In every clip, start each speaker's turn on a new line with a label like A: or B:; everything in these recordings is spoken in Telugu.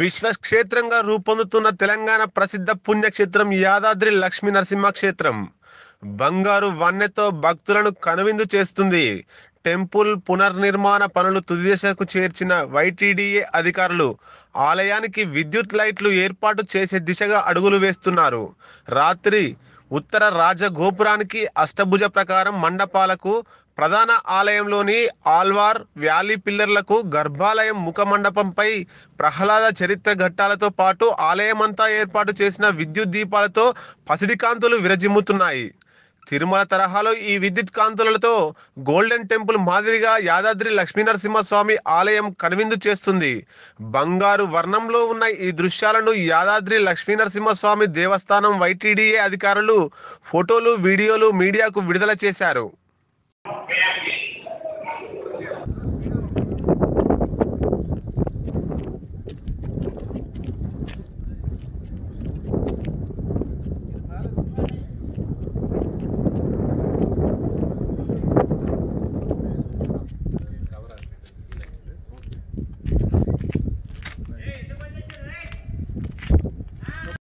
A: విశ్వక్షేత్రంగా రూపొందుతున్న తెలంగాణ ప్రసిద్ధ పుణ్యక్షేత్రం యాదాద్రి లక్ష్మీ నరసింహ క్షేత్రం బంగారు వన్నెతో భక్తులను కనువిందు చేస్తుంది టెంపుల్ పునర్నిర్మాణ పనులు తుదిదశకు చేర్చిన వైటీడీఏ అధికారులు ఆలయానికి విద్యుత్ లైట్లు ఏర్పాటు చేసే దిశగా అడుగులు వేస్తున్నారు రాత్రి ఉత్తర రాజగోపురానికి అష్టభుజ ప్రకారం మండపాలకు ప్రధాన ఆలయంలోని ఆల్వార్ వ్యాలీ పిల్లర్లకు గర్భాలయం ముఖ మండపంపై ప్రహ్లాద చరిత్ర ఘట్టాలతో పాటు ఆలయమంతా ఏర్పాటు చేసిన విద్యుత్ దీపాలతో పసిడికాంతులు విరజిమ్ముతున్నాయి తిరుమల తరహాలో ఈ విద్యుత్ కాంతులతో గోల్డెన్ టెంపుల్ మాదిరిగా యాదాద్రి లక్ష్మీనరసింహస్వామి ఆలయం కనువిందు చేస్తుంది బంగారు వర్ణంలో ఉన్న ఈ దృశ్యాలను యాదాద్రి లక్ష్మీనరసింహస్వామి దేవస్థానం వైటీడీఏ అధికారులు ఫోటోలు వీడియోలు మీడియాకు విడుదల చేశారు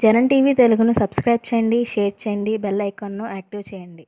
A: జనం టీవీ తెలుగును సబ్స్క్రైబ్ చేయండి షేర్ చేయండి బెల్ ఐకాన్ను యాక్టివ్ చేయండి